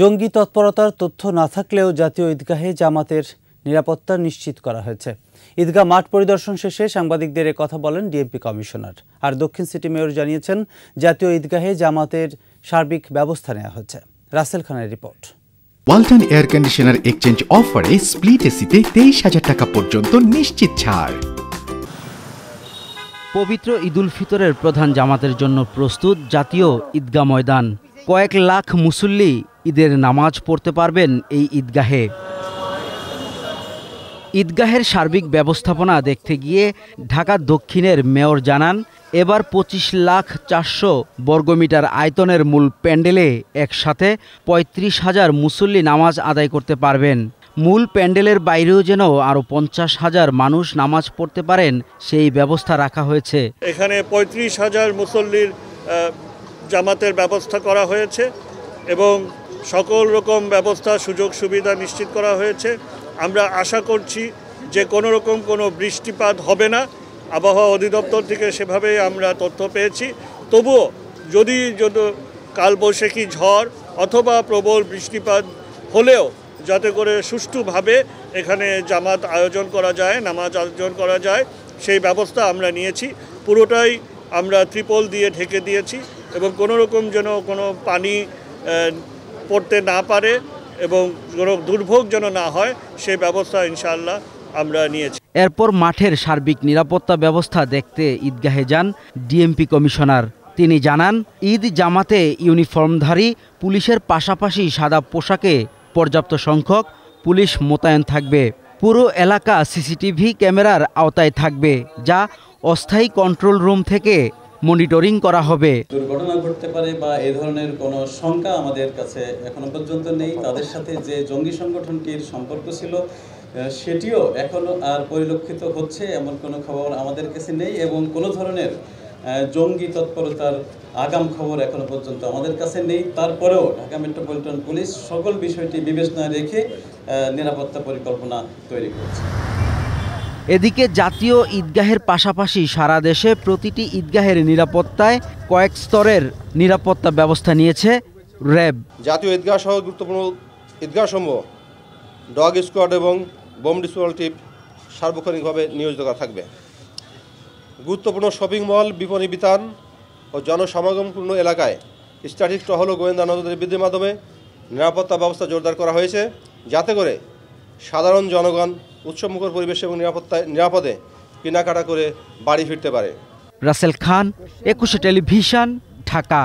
জঙ্গি তৎপরতার তথ্য না থাকলেও জাতীয় ঈদগাহে জামাতের নিরাপত্তা নিশ্চিত করা হয়েছে ঈদগাহ মাঠ পরিদর্শন শেষে সাংবাদিকদের কথা বলেন ডিএমপি কমিশনার আর দক্ষিণ সিটি মেয়র জানিয়েছেন জাতীয় ঈদগাহে জামাতের সার্বিক ব্যবস্থা নেওয়া হয়েছে রাসেল খানের report Walton air conditioner exchange অফারে স্প্লিট এসিতে তেইশ হাজার টাকা পর্যন্ত নিশ্চিত ছাড় পবিত্র ঈদুল ফিতরের প্রধান জামাতের জন্য প্রস্তুত জাতীয় ঈদগাহ ময়দান কয়েক লাখ মুসল্লি ঈদের নামাজ পড়তে পারবেন এই ঈদগাহে ঈদগাহের সার্বিক ব্যবস্থাপনা দেখতে গিয়ে ঢাকা দক্ষিণের মেয়র জানান এবার পঁচিশ লাখ চারশো বর্গমিটার আয়তনের মূল প্যান্ডেলে একসাথে পঁয়ত্রিশ হাজার মুসল্লি নামাজ আদায় করতে পারবেন মূল প্যান্ডেলের বাইরেও যেন আরও পঞ্চাশ হাজার মানুষ নামাজ পড়তে পারেন সেই ব্যবস্থা রাখা হয়েছে এখানে পঁয়ত্রিশ হাজার মুসল্লির জামাতের ব্যবস্থা করা হয়েছে এবং সকল রকম ব্যবস্থা সুযোগ সুবিধা নিশ্চিত করা হয়েছে আমরা আশা করছি যে কোনো রকম কোনো বৃষ্টিপাত হবে না আবহাওয়া অধিদপ্তর থেকে সেভাবে আমরা তথ্য পেয়েছি তবুও যদি যদি কালবৈশাখী ঝড় অথবা প্রবল বৃষ্টিপাত হলেও যাতে করে সুষ্ঠুভাবে এখানে জামাত আয়োজন করা যায় নামাজ আয়োজন করা যায় সেই ব্যবস্থা আমরা নিয়েছি পুরোটাই আমরা ত্রিপল দিয়ে ঢেকে দিয়েছি এবং কোনো রকম যেন কোনো পানি পড়তে না পারে এবং কোনো দুর্ভোগ যেন না হয় সে ব্যবস্থা ইনশাল্লাহ আমরা নিয়েছি এরপর মাঠের সার্বিক নিরাপত্তা ব্যবস্থা দেখতে ঈদগাহে যান ডিএমপি কমিশনার তিনি জানান ঈদ জামাতে ইউনিফর্মধারী পুলিশের পাশাপাশি সাদা পোশাকে পর্যাপ্ত সংখ্যক পুলিশ মোতায়েন থাকবে পুরো এলাকা সিসিটিভি ক্যামেরার আওতায় থাকবে যা অস্থায়ী কন্ট্রোল রুম থেকে মনিটরিং করা হবে দুর্ঘটনা ঘটতে পারে বা এ ধরনের কোনো শঙ্কা আমাদের কাছে এখনো পর্যন্ত নেই তাদের সাথে যে জঙ্গি সংগঠনটির সম্পর্ক ছিল সেটিও এখনো আর পরিলক্ষিত হচ্ছে এমন কোনো খবর আমাদের কাছে নেই এবং কোনো ধরনের জঙ্গি তৎপরতার আগাম খবর এখনো পর্যন্ত আমাদের কাছে নেই তারপরেও ঢাকা মেট্রোপলিটন পুলিশ সকল বিষয়টি বিবেচনায় রেখে নিরাপত্তা পরিকল্পনা তৈরি করছে এদিকে জাতীয় ঈদগাহের পাশাপাশি সারা দেশে প্রতিটি ঈদগাহের নিরাপত্তায় কয়েক স্তরের নিরাপত্তা ব্যবস্থা নিয়েছে র্যাব জাতীয় ঈদগাহ সহ গুরুত্বপূর্ণ ঈদগাহ সমূহ ডগ স্কোয়াড এবং বোম ডিসপোজাল টিপ সার্বক্ষণিকভাবে নিয়োজিত করা থাকবে গুরুত্বপূর্ণ শপিং মল বিপণী বিতান ও জনসমাগমপূর্ণ এলাকায় স্ট্যাটিক টহল ও গোয়েন্দা নজরদারি বৃদ্ধির মাধ্যমে নিরাপত্তা ব্যবস্থা জোরদার করা হয়েছে যাতে করে সাধারণ জনগণ উৎসবমুখর পরিবেশে এবং নিরাপত্তায় নিরাপদে কেনাকাটা করে বাড়ি ফিরতে পারে রাসেল খান একুশে টেলিভিশন ঢাকা